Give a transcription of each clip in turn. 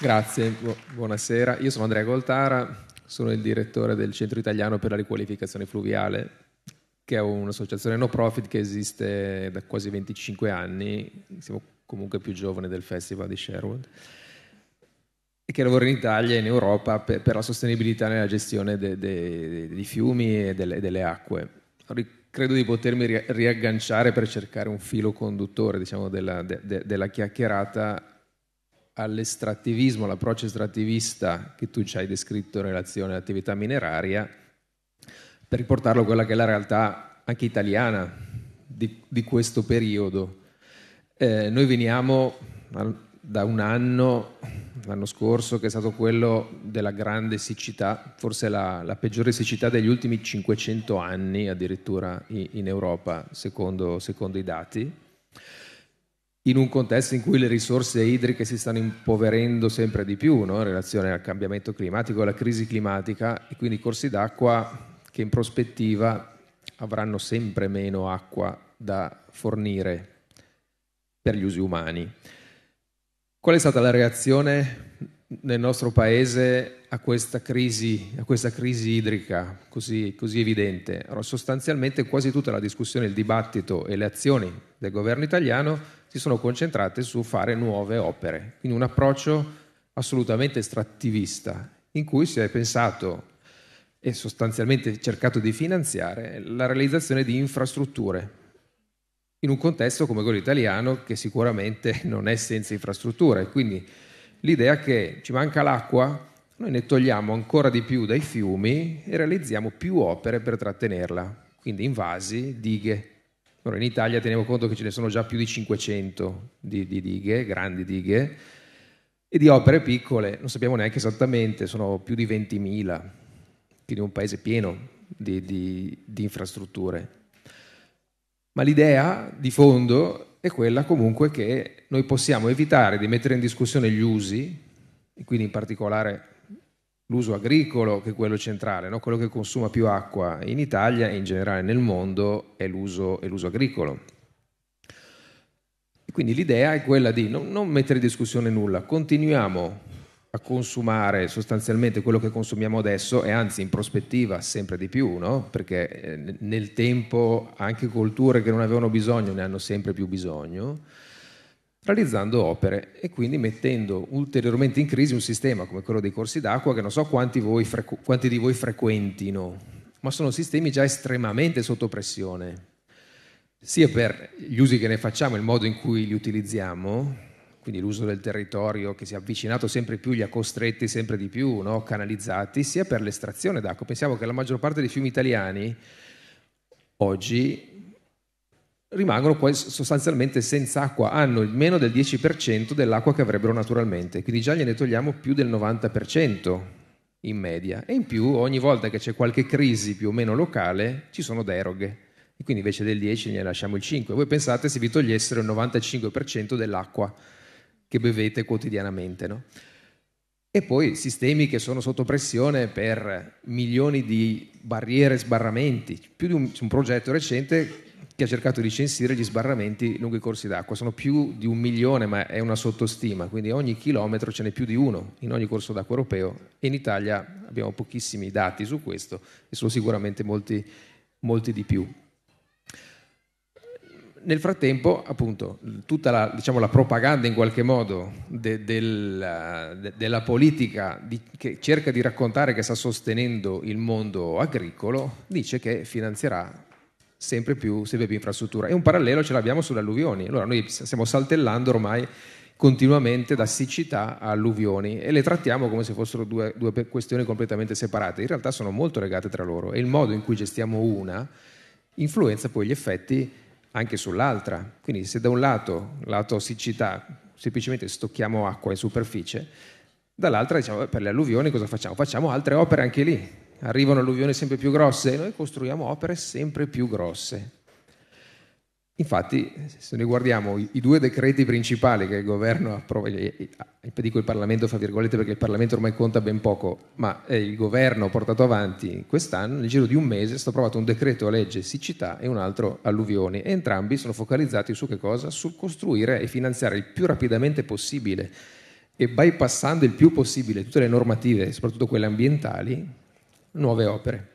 Grazie, Bu- buonasera. Io sono Andrea Goltara, sono il direttore del Centro Italiano per la riqualificazione fluviale, che è un'associazione no profit che esiste da quasi 25 anni, siamo comunque più giovani del Festival di Sherwood, e che lavora in Italia e in Europa per, per la sostenibilità nella gestione dei de, de, de fiumi e delle, delle acque. Credo di potermi riagganciare per cercare un filo conduttore diciamo, della, della chiacchierata all'estrattivismo, all'approccio estrattivista che tu ci hai descritto in relazione all'attività mineraria, per riportarlo a quella che è la realtà anche italiana di, di questo periodo. Eh, noi veniamo da un anno, l'anno scorso, che è stato quello della grande siccità, forse la, la peggiore siccità degli ultimi 500 anni addirittura in, in Europa, secondo, secondo i dati in un contesto in cui le risorse idriche si stanno impoverendo sempre di più no? in relazione al cambiamento climatico, alla crisi climatica e quindi corsi d'acqua che in prospettiva avranno sempre meno acqua da fornire per gli usi umani. Qual è stata la reazione nel nostro paese a questa crisi, a questa crisi idrica così, così evidente? Allora, sostanzialmente quasi tutta la discussione, il dibattito e le azioni del governo italiano si sono concentrate su fare nuove opere, quindi un approccio assolutamente estrattivista, in cui si è pensato e sostanzialmente cercato di finanziare la realizzazione di infrastrutture, in un contesto come quello italiano che sicuramente non è senza infrastrutture. Quindi l'idea che ci manca l'acqua, noi ne togliamo ancora di più dai fiumi e realizziamo più opere per trattenerla, quindi invasi, dighe. Allora, in Italia teniamo conto che ce ne sono già più di 500 di, di dighe, grandi dighe, e di opere piccole, non sappiamo neanche esattamente, sono più di 20.000, quindi un paese pieno di, di, di infrastrutture. Ma l'idea di fondo è quella comunque che noi possiamo evitare di mettere in discussione gli usi, e quindi in particolare l'uso agricolo che è quello centrale, no? quello che consuma più acqua in Italia e in generale nel mondo è l'uso, è l'uso agricolo. quindi l'idea è quella di non, non mettere in discussione nulla, continuiamo a consumare sostanzialmente quello che consumiamo adesso e anzi in prospettiva sempre di più, no? perché eh, nel tempo anche colture che non avevano bisogno ne hanno sempre più bisogno realizzando opere e quindi mettendo ulteriormente in crisi un sistema come quello dei corsi d'acqua che non so quanti, frequ- quanti di voi frequentino, ma sono sistemi già estremamente sotto pressione, sia per gli usi che ne facciamo, il modo in cui li utilizziamo, quindi l'uso del territorio che si è avvicinato sempre più, li ha costretti sempre di più, no? canalizzati, sia per l'estrazione d'acqua. Pensiamo che la maggior parte dei fiumi italiani oggi rimangono poi sostanzialmente senza acqua, hanno il meno del 10% dell'acqua che avrebbero naturalmente, quindi già gliene togliamo più del 90% in media e in più ogni volta che c'è qualche crisi più o meno locale ci sono deroghe e quindi invece del 10 ne lasciamo il 5. Voi pensate se vi togliessero il 95% dell'acqua che bevete quotidianamente, no? E poi sistemi che sono sotto pressione per milioni di barriere e sbarramenti. Più di un, un progetto recente che ha cercato di censire gli sbarramenti lungo i corsi d'acqua. Sono più di un milione, ma è una sottostima, quindi ogni chilometro ce n'è più di uno in ogni corso d'acqua europeo e in Italia abbiamo pochissimi dati su questo e sono sicuramente molti, molti di più. Nel frattempo, appunto, tutta la, diciamo, la propaganda in qualche modo de, della, de, della politica di, che cerca di raccontare che sta sostenendo il mondo agricolo dice che finanzierà sempre più, sempre più infrastruttura. E un parallelo ce l'abbiamo sulle alluvioni. Allora noi stiamo saltellando ormai continuamente da siccità a alluvioni e le trattiamo come se fossero due, due questioni completamente separate. In realtà sono molto legate tra loro e il modo in cui gestiamo una influenza poi gli effetti anche sull'altra. Quindi se da un lato, lato siccità, semplicemente stocchiamo acqua in superficie, dall'altra diciamo, per le alluvioni cosa facciamo? Facciamo altre opere anche lì, arrivano alluvioni sempre più grosse e noi costruiamo opere sempre più grosse. Infatti, se noi guardiamo i due decreti principali che il governo approva, dico il Parlamento, fra virgolette, perché il Parlamento ormai conta ben poco, ma eh, il governo ha portato avanti quest'anno, nel giro di un mese è stato approvato un decreto a legge siccità e un altro alluvioni, e entrambi sono focalizzati su che cosa? Sul costruire e finanziare il più rapidamente possibile e bypassando il più possibile tutte le normative, soprattutto quelle ambientali, nuove opere.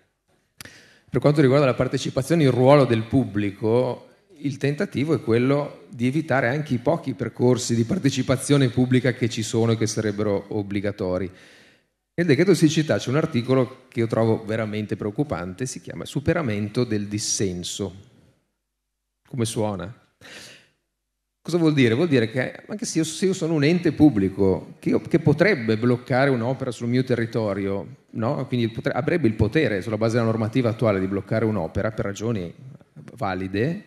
Per quanto riguarda la partecipazione, il ruolo del pubblico, il tentativo è quello di evitare anche i pochi percorsi di partecipazione pubblica che ci sono e che sarebbero obbligatori. Nel decreto siccità c'è un articolo che io trovo veramente preoccupante, si chiama Superamento del dissenso. Come suona? Cosa vuol dire? Vuol dire che anche se io, se io sono un ente pubblico che, io, che, potrebbe bloccare un'opera sul mio territorio, no? quindi potre, avrebbe il potere sulla base della normativa attuale di bloccare un'opera per ragioni valide,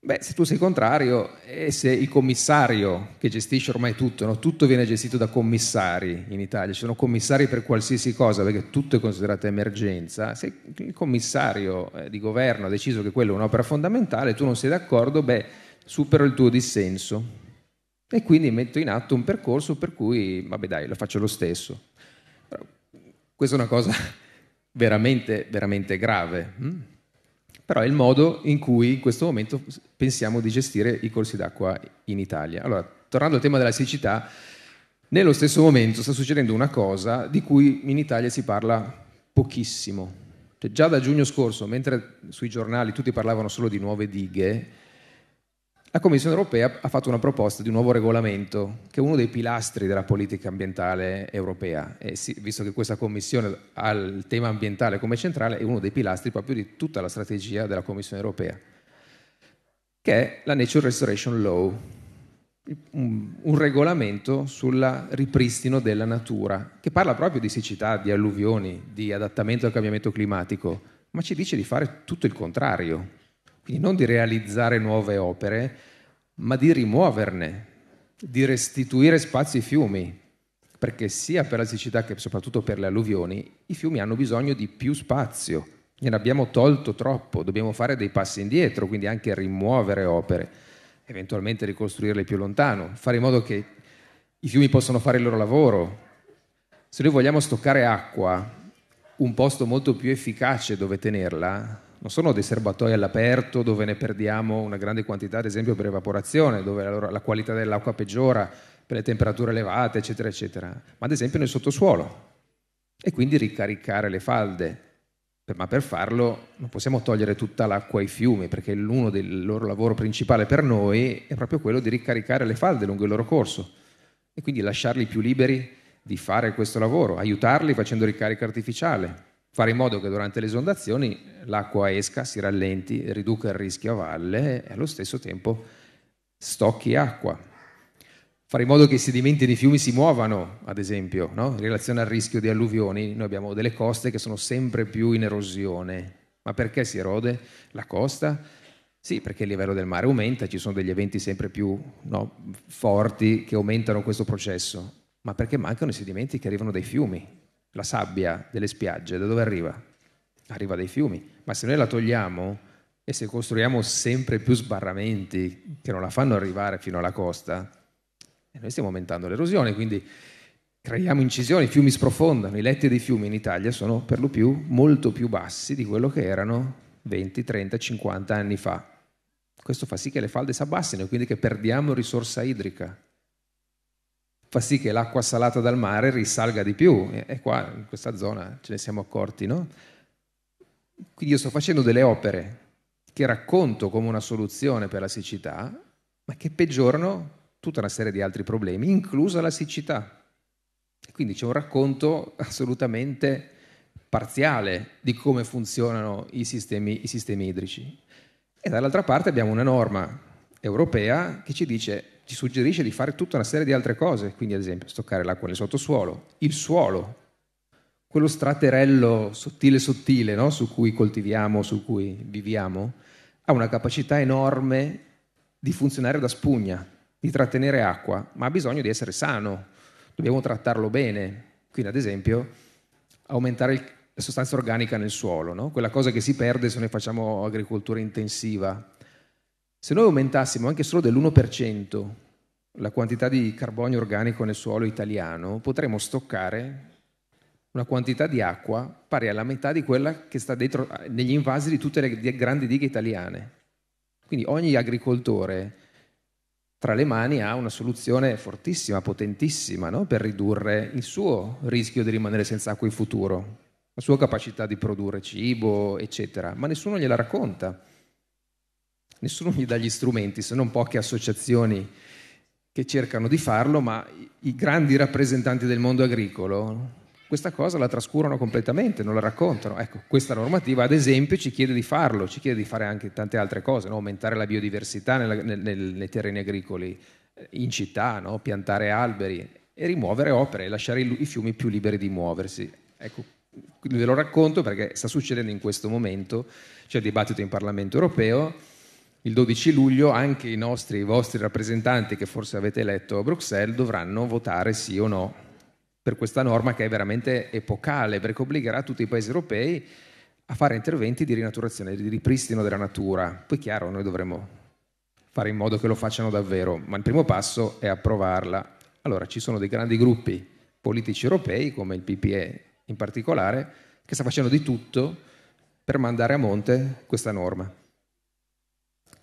beh, se tu sei contrario e se il commissario che gestisce ormai tutto, no? tutto viene gestito da commissari in Italia, ci sono commissari per qualsiasi cosa perché tutto è considerato emergenza, se il commissario eh, di governo ha deciso che quella è un'opera fondamentale, e tu non sei d'accordo, beh supero il tuo dissenso. E quindi metto in atto un percorso per cui, vabbè dai, lo faccio lo stesso. Però questa è una cosa veramente, veramente grave. Mm? Però è il modo in cui in questo momento pensiamo di gestire i corsi d'acqua in Italia. Allora, tornando al tema della siccità, nello stesso momento sta succedendo una cosa di cui in Italia si parla pochissimo. Cioè, già da giugno scorso, mentre sui giornali tutti parlavano solo di nuove dighe, la Commissione europea ha fatto una proposta di un nuovo regolamento che è uno dei pilastri della politica ambientale europea e sì, visto che questa Commissione ha il tema ambientale come centrale è uno dei pilastri proprio di tutta la strategia della Commissione europea, che è la Nature Restoration Law, un, un regolamento sul ripristino della natura che parla proprio di siccità, di alluvioni, di adattamento al cambiamento climatico, ma ci dice di fare tutto il contrario quindi non di realizzare nuove opere, ma di rimuoverne, di restituire spazi ai fiumi, perché sia per la siccità che soprattutto per le alluvioni i fiumi hanno bisogno di più spazio, ne abbiamo tolto troppo, dobbiamo fare dei passi indietro, quindi anche rimuovere opere, eventualmente ricostruirle più lontano, fare in modo che i fiumi possano fare il loro lavoro. Se noi vogliamo stoccare acqua, un posto molto più efficace dove tenerla non sono dei serbatoi all'aperto dove ne perdiamo una grande quantità, ad esempio per evaporazione, dove la, la qualità dell'acqua peggiora per le temperature elevate, eccetera, eccetera, ma ad esempio nel sottosuolo. E quindi ricaricare le falde. Ma per farlo non possiamo togliere tutta l'acqua ai fiumi, perché uno del loro lavoro principale per noi è proprio quello di ricaricare le falde lungo il loro corso. E quindi lasciarli più liberi di fare questo lavoro, aiutarli facendo ricarica artificiale, fare in modo che durante le esondazioni l'acqua esca, si rallenti, riduca il rischio a valle e allo stesso tempo stocchi acqua. Fare in modo che i sedimenti dei fiumi si muovano, ad esempio, no? in relazione al rischio di alluvioni, noi abbiamo delle coste che sono sempre più in erosione. Ma perché si erode la costa? Sì, perché il livello del mare aumenta, ci sono degli eventi sempre più no, forti che aumentano questo processo, ma perché mancano i sedimenti che arrivano dai fiumi, la sabbia delle spiagge, da dove arriva? Arriva dai fiumi, ma se noi la togliamo e se costruiamo sempre più sbarramenti che non la fanno arrivare fino alla costa, noi stiamo aumentando l'erosione, quindi creiamo incisioni, i fiumi sprofondano, i letti dei fiumi in Italia sono per lo più molto più bassi di quello che erano 20, 30, 50 anni fa. Questo fa sì che le falde si abbassino e quindi che perdiamo risorsa idrica fa sì che l'acqua salata dal mare risalga di più. E qua, in questa zona, ce ne siamo accorti, no? Quindi io sto facendo delle opere che racconto come una soluzione per la siccità, ma che peggiorano tutta una serie di altri problemi, inclusa la siccità. quindi c'è un racconto assolutamente parziale di come funzionano i sistemi, i sistemi idrici. E dall'altra parte abbiamo una norma europea che ci dice ci suggerisce di fare tutta una serie di altre cose, quindi ad esempio stoccare l'acqua nel sottosuolo, il suolo, quello straterello sottile sottile no? su cui coltiviamo, su cui viviamo, ha una capacità enorme di funzionare da spugna, di trattenere acqua, ma ha bisogno di essere sano, dobbiamo trattarlo bene, quindi ad esempio aumentare la sostanza organica nel suolo, no? quella cosa che si perde se noi facciamo agricoltura intensiva se noi aumentassimo anche solo dell'1% la quantità di carbonio organico nel suolo italiano, potremmo stoccare una quantità di acqua pari alla metà di quella che sta dentro eh, negli invasi di tutte le grandi dighe italiane. Quindi ogni agricoltore tra le mani ha una soluzione fortissima, potentissima, no? per ridurre il suo rischio di rimanere senza acqua in futuro, la sua capacità di produrre cibo, eccetera, ma nessuno gliela racconta nessuno mi dà gli strumenti, se non poche associazioni che cercano di farlo, ma i grandi rappresentanti del mondo agricolo questa cosa la trascurano completamente, non la raccontano. Ecco, questa normativa, ad esempio, ci chiede di farlo, ci chiede di fare anche tante altre cose, no? aumentare la biodiversità nella, nel, nel, nei terreni agricoli, eh, in città, no? piantare alberi e rimuovere opere, lasciare i, i fiumi più liberi di muoversi. Ecco, ve lo racconto perché sta succedendo in questo momento, c'è il dibattito in Parlamento europeo il 12 luglio anche i, nostri, i vostri rappresentanti che forse avete eletto a Bruxelles dovranno votare sì o no per questa norma che è veramente epocale perché obbligherà tutti i paesi europei a fare interventi di rinaturazione, di ripristino della natura. Poi chiaro, noi dovremo fare in modo che lo facciano davvero, ma il primo passo è approvarla. Allora ci sono dei grandi gruppi politici europei, come il PPE in particolare, che sta facendo di tutto per mandare a monte questa norma.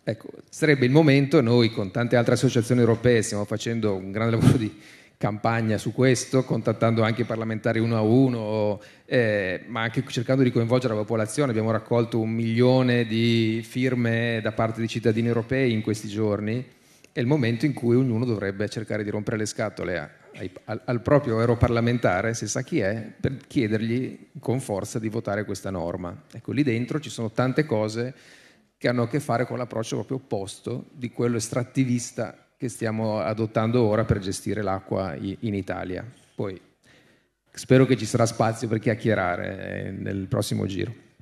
Ecco, sarebbe il momento, noi con tante altre associazioni europee stiamo facendo un grande lavoro di campagna su questo, contattando anche i parlamentari uno a uno, eh, ma anche cercando di coinvolgere la popolazione. Abbiamo raccolto un milione di firme da parte di cittadini europei in questi giorni. È il momento in cui ognuno dovrebbe cercare di rompere le scatole a, a, al, proprio europarlamentare, se sa chi è, per chiedergli con forza di votare questa norma. Ecco, lì dentro ci sono tante cose che hanno a che fare con l'approccio proprio opposto di quello estrattivista che stiamo adottando ora per gestire l'acqua in Italia. Poi spero che ci sarà spazio per chiacchierare eh, nel prossimo giro.